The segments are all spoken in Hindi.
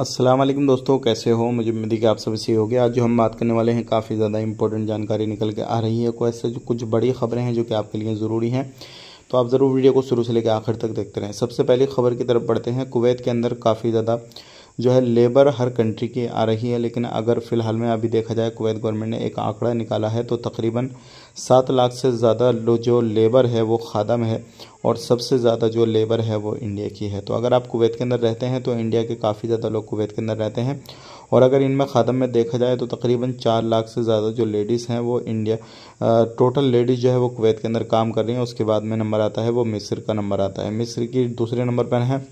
अस्सलाम वालेकुम दोस्तों कैसे हो मुझे उम्मीद है कि आप सब सही हो गया आज जो हम बात करने वाले हैं काफ़ी ज़्यादा इंपॉर्टेंट जानकारी निकल के आ रही है कोई ऐसे जो कुछ बड़ी खबरें हैं जो कि आपके लिए ज़रूरी हैं तो आप ज़रूर वीडियो को शुरू से लेकर आखिर तक देखते रहें सबसे पहली खबर की तरफ बढ़ते हैं कुवैत के अंदर काफ़ी ज़्यादा जो है लेबर हर कंट्री की आ रही है लेकिन अगर फ़िलहाल में अभी देखा जाए कुवैत गवर्नमेंट ने एक आंकड़ा निकाला है तो तकरीबन सात लाख से ज़्यादा जो लेबर है वो खादम है और सबसे ज़्यादा जो लेबर है वो इंडिया की है तो अगर आप कुवैत के अंदर रहते हैं तो इंडिया के काफ़ी ज़्यादा लोग कुवैत के अंदर रहते हैं और अगर इनमें ख़ादम में देखा जाए तो तकरीबन चार लाख से ज़्यादा जो लेडीज़ हैं वो इंडिया टोटल लेडीज़ जो है वो कुवैत के अंदर काम कर रही हैं उसके बाद में नंबर आता है वो मिस्र का नंबर आता है मिस्र की दूसरे नंबर पर है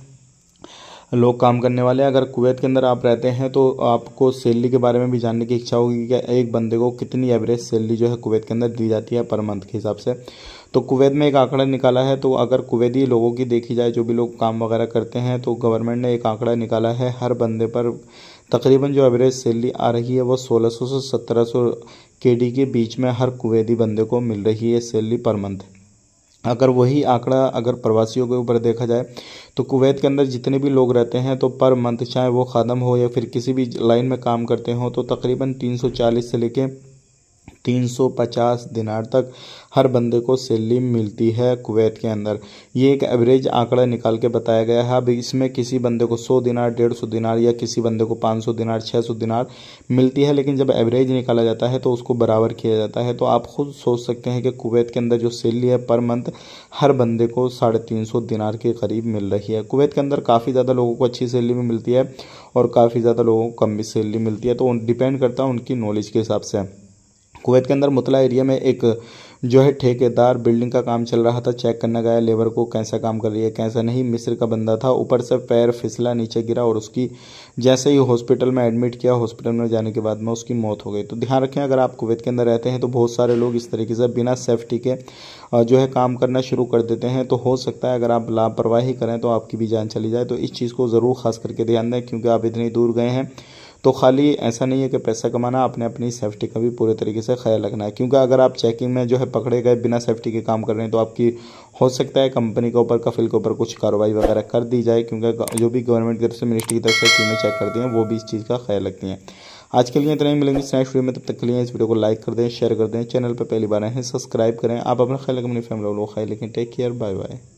लोग काम करने वाले हैं अगर कुवैत के अंदर आप रहते हैं तो आपको सैलरी के बारे में भी जानने की इच्छा होगी कि एक बंदे को कितनी एवरेज सैलरी जो है कुवैत के अंदर दी जाती है पर मंथ के हिसाब से तो कुवैत में एक आंकड़ा निकाला है तो अगर कुवैती लोगों की देखी जाए जो भी लोग काम वगैरह करते हैं तो गवर्नमेंट ने एक आंकड़ा निकाला है हर बंदे पर तकरीबन जो एवरेज सैलरी आ रही है वो 1600 से 1700 केडी के बीच में हर कुवैती बंदे को मिल रही है सैलरी पर मंथ अगर वही आंकड़ा अगर प्रवासियों के ऊपर देखा जाए तो कुवैत के अंदर जितने भी लोग रहते हैं तो पर मंथ चाहे वो खादम हो या फिर किसी भी लाइन में काम करते हों तो तकरीबन 340 से लेके 350 दिनार तक हर बंदे को सैलरी मिलती है कुवैत के अंदर ये एक एवरेज आंकड़ा निकाल के बताया गया है अब इसमें किसी बंदे को 100 दिनार 150 दिनार या किसी बंदे को 500 दिनार 600 दिनार मिलती है लेकिन जब एवरेज निकाला जाता है तो उसको बराबर किया जाता है तो आप खुद सोच सकते हैं कि कुवैत के अंदर जो सैलरी है पर मंथ हर बंदे को साढ़े तीन सौ दिनार के करीब मिल रही है कुवैत के अंदर काफ़ी ज़्यादा लोगों को अच्छी सैलरी भी मिलती है और काफ़ी ज़्यादा लोगों को कम भी सैलरी मिलती है तो डिपेंड करता है उनकी नॉलेज के हिसाब से कुवैत के अंदर मुतला एरिया में एक जो है ठेकेदार बिल्डिंग का काम चल रहा था चेक करने गया लेबर को कैसा काम कर रही है कैसा नहीं मिस्र का बंदा था ऊपर से पैर फिसला नीचे गिरा और उसकी जैसे ही हॉस्पिटल में एडमिट किया हॉस्पिटल में जाने के बाद में उसकी मौत हो गई तो ध्यान रखें अगर आप कुवैत के अंदर रहते हैं तो बहुत सारे लोग इस तरीके से बिना सेफ्टी के जो है काम करना शुरू कर देते हैं तो हो सकता है अगर आप लापरवाही करें तो आपकी भी जान चली जाए तो इस चीज़ को ज़रूर खास करके ध्यान दें क्योंकि आप इतनी दूर गए हैं तो खाली ऐसा नहीं है कि पैसा कमाना आपने अपनी सेफ्टी का भी पूरे तरीके से ख्याल रखना है क्योंकि अगर आप चेकिंग में जो है पकड़े गए बिना सेफ्टी के काम कर रहे हैं तो आपकी हो सकता है कंपनी के ऊपर कफिल के ऊपर कुछ कार्रवाई वगैरह कर दी जाए क्योंकि जो भी गवर्नमेंट की तरफ से मिनिस्ट्री की तरफ से टीमें चेक करती हैं वो भी इस चीज़ का ख्याल रखती हैं आज के लिए इतना ही मिलेंगे स्नैक्स वीडियो में तब तक के लिए इस वीडियो को लाइक कर दें शेयर कर दें चैनल पर पहली बार आए हैं सब्सक्राइब करें आप अपना ख्याल रखें अपनी फैमिली को ख्याल रखें टेक केयर बाय बाय